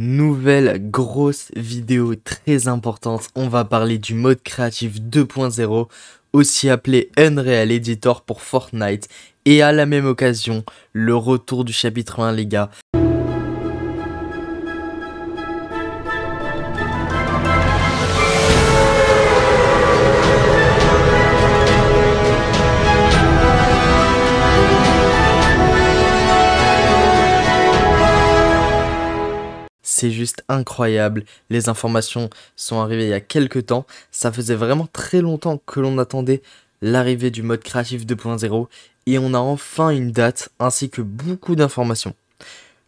nouvelle grosse vidéo très importante. On va parler du mode créatif 2.0, aussi appelé Unreal Editor pour Fortnite. Et à la même occasion, le retour du chapitre 1, les gars. c'est juste incroyable. Les informations sont arrivées il y a quelques temps. Ça faisait vraiment très longtemps que l'on attendait l'arrivée du mode créatif 2.0 et on a enfin une date ainsi que beaucoup d'informations.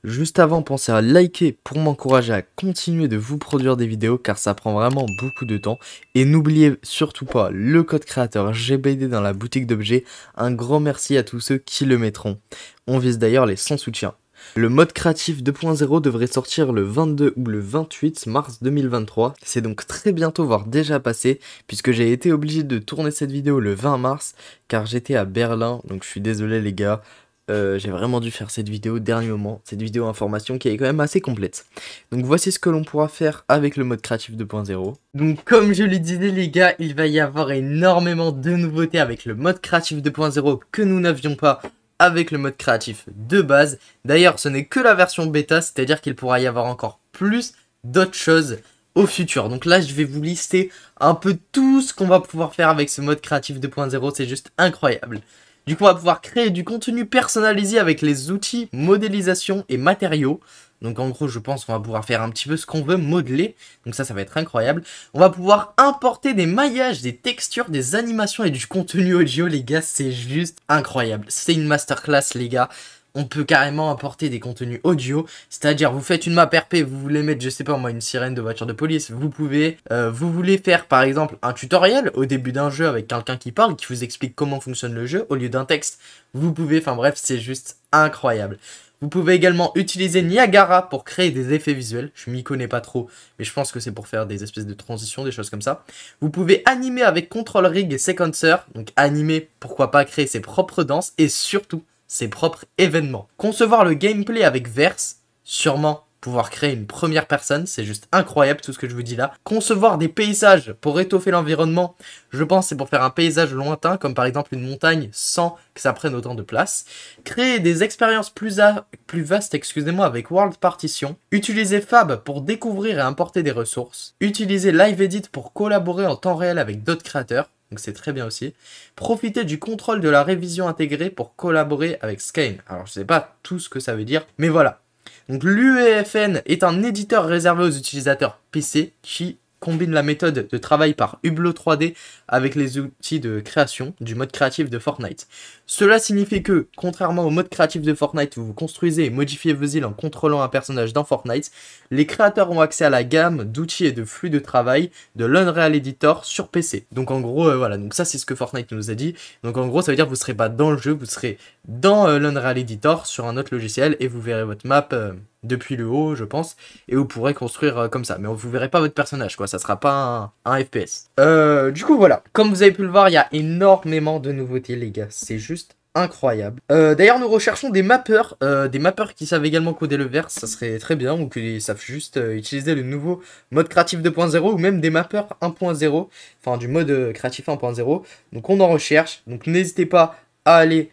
Juste avant, pensez à liker pour m'encourager à continuer de vous produire des vidéos car ça prend vraiment beaucoup de temps. Et n'oubliez surtout pas le code créateur GBD dans la boutique d'objets. Un grand merci à tous ceux qui le mettront. On vise d'ailleurs les 100 soutiens. Le mode créatif 2.0 devrait sortir le 22 ou le 28 mars 2023. C'est donc très bientôt, voire déjà passé, puisque j'ai été obligé de tourner cette vidéo le 20 mars, car j'étais à Berlin, donc je suis désolé les gars. Euh, j'ai vraiment dû faire cette vidéo dernier moment, cette vidéo information qui est quand même assez complète. Donc voici ce que l'on pourra faire avec le mode créatif 2.0. Donc comme je le disais les gars, il va y avoir énormément de nouveautés avec le mode créatif 2.0 que nous n'avions pas avec le mode créatif de base. D'ailleurs, ce n'est que la version bêta, c'est-à-dire qu'il pourra y avoir encore plus d'autres choses au futur. Donc là, je vais vous lister un peu tout ce qu'on va pouvoir faire avec ce mode créatif 2.0, c'est juste incroyable. Du coup, on va pouvoir créer du contenu personnalisé avec les outils modélisation et matériaux. Donc en gros, je pense qu'on va pouvoir faire un petit peu ce qu'on veut, modeler. Donc ça, ça va être incroyable. On va pouvoir importer des maillages, des textures, des animations et du contenu audio, les gars. C'est juste incroyable. C'est une masterclass, les gars on peut carrément importer des contenus audio, c'est-à-dire vous faites une map RP, vous voulez mettre, je sais pas moi, une sirène de voiture de police, vous pouvez, euh, vous voulez faire par exemple un tutoriel au début d'un jeu avec quelqu'un qui parle, qui vous explique comment fonctionne le jeu, au lieu d'un texte, vous pouvez, enfin bref, c'est juste incroyable. Vous pouvez également utiliser Niagara pour créer des effets visuels. Je m'y connais pas trop, mais je pense que c'est pour faire des espèces de transitions, des choses comme ça. Vous pouvez animer avec Control Rig et Sequencer. Donc animer, pourquoi pas créer ses propres danses et surtout ses propres événements. Concevoir le gameplay avec Verse, sûrement pouvoir créer une première personne, c'est juste incroyable tout ce que je vous dis là. Concevoir des paysages pour étoffer l'environnement, je pense c'est pour faire un paysage lointain, comme par exemple une montagne, sans que ça prenne autant de place. Créer des expériences plus, plus vastes excusez-moi, avec World Partition. Utiliser Fab pour découvrir et importer des ressources. Utiliser Live Edit pour collaborer en temps réel avec d'autres créateurs donc c'est très bien aussi. Profiter du contrôle de la révision intégrée pour collaborer avec Skane. Alors je sais pas tout ce que ça veut dire, mais voilà. Donc l'UEFN est un éditeur réservé aux utilisateurs PC qui combine la méthode de travail par Hublot 3D avec les outils de création du mode créatif de Fortnite. Cela signifie que, contrairement au mode créatif de Fortnite où vous construisez et modifiez vos îles en contrôlant un personnage dans Fortnite, les créateurs ont accès à la gamme d'outils et de flux de travail de l'Unreal Editor sur PC. Donc en gros, euh, voilà, donc ça c'est ce que Fortnite nous a dit. Donc en gros, ça veut dire que vous serez pas dans le jeu, vous serez dans euh, l'Unreal Editor sur un autre logiciel et vous verrez votre map. Euh, depuis le haut, je pense, et vous pourrez construire euh, comme ça. Mais vous verrez pas votre personnage, quoi. Ça sera pas un, FPS. Euh, du coup, voilà. Comme vous avez pu le voir, il y a énormément de nouveautés, les gars. C'est juste incroyable. Euh, D'ailleurs, nous recherchons des mappeurs, euh, des mappeurs qui savent également coder le vert ça serait très bien, ou qui savent juste euh, utiliser le nouveau mode créatif 2.0, ou même des mappeurs 1.0, enfin du mode euh, créatif 1.0. Donc on en recherche, donc n'hésitez pas à aller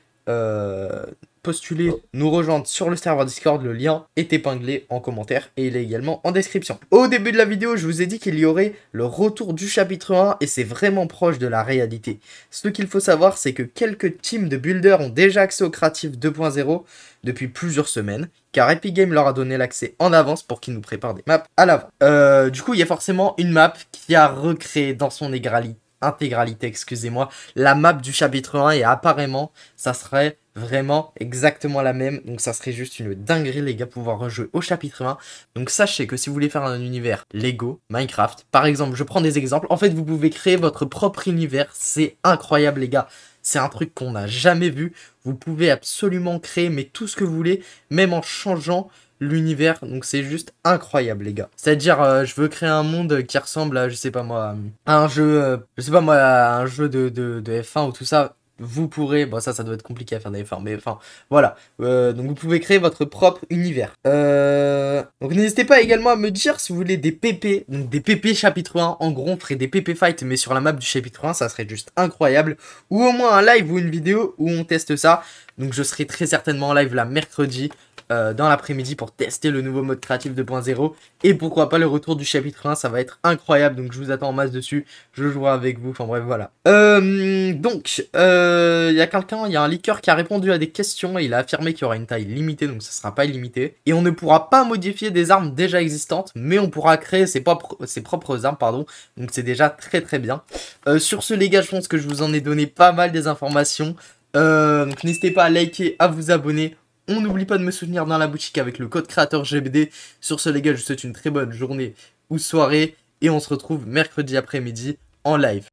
postuler, nous rejoindre sur le serveur Discord, le lien est épinglé en commentaire et il est également en description. Au début de la vidéo, je vous ai dit qu'il y aurait le retour du chapitre 1 et c'est vraiment proche de la réalité. Ce qu'il faut savoir, c'est que quelques teams de builders ont déjà accès au Creative 2.0 depuis plusieurs semaines, car Epic Games leur a donné l'accès en avance pour qu'ils nous préparent des maps à l'avant. Euh, du coup, il y a forcément une map qui a recréé dans son égralité intégralité, excusez-moi, la map du chapitre 1 et apparemment ça serait vraiment exactement la même. Donc ça serait juste une dinguerie les gars pouvoir rejouer au chapitre 1. Donc sachez que si vous voulez faire un univers Lego, Minecraft, par exemple, je prends des exemples, en fait vous pouvez créer votre propre univers, c'est incroyable les gars. C'est un truc qu'on n'a jamais vu. Vous pouvez absolument créer mais tout ce que vous voulez, même en changeant l'univers. Donc c'est juste incroyable, les gars. C'est-à-dire, euh, je veux créer un monde qui ressemble à, je sais pas moi, à un jeu, euh, je sais pas moi, un jeu de, de, de F1 ou tout ça. Vous pourrez, bon ça, ça doit être compliqué à faire des f mais enfin, voilà. Euh, donc vous pouvez créer votre propre univers. Donc n'hésitez pas également à me dire si vous voulez des PP, donc des PP chapitre 1. En gros, on ferait des PP fight, mais sur la map du chapitre 1, ça serait juste incroyable. Ou au moins un live ou une vidéo où on teste ça. Donc je serai très certainement en live la mercredi euh, dans l'après-midi pour tester le nouveau mode créatif 2.0 et pourquoi pas le retour du chapitre 1, ça va être incroyable donc je vous attends en masse dessus, je jouerai avec vous, enfin bref voilà. Euh, donc il euh, y a quelqu'un, il y a un leaker qui a répondu à des questions et il a affirmé qu'il y aura une taille limitée donc ça sera pas illimité et on ne pourra pas modifier des armes déjà existantes mais on pourra créer ses, propres, ses propres armes pardon donc c'est déjà très très bien. sur ce les gars je pense que je vous en ai donné pas mal des informations. Euh, n'hésitez pas à liker, à vous abonner. On n'oublie pas de me soutenir dans la boutique avec le code créateur GBD. Sur ce les gars, je vous souhaite une très bonne journée ou soirée. Et on se retrouve mercredi après-midi en live.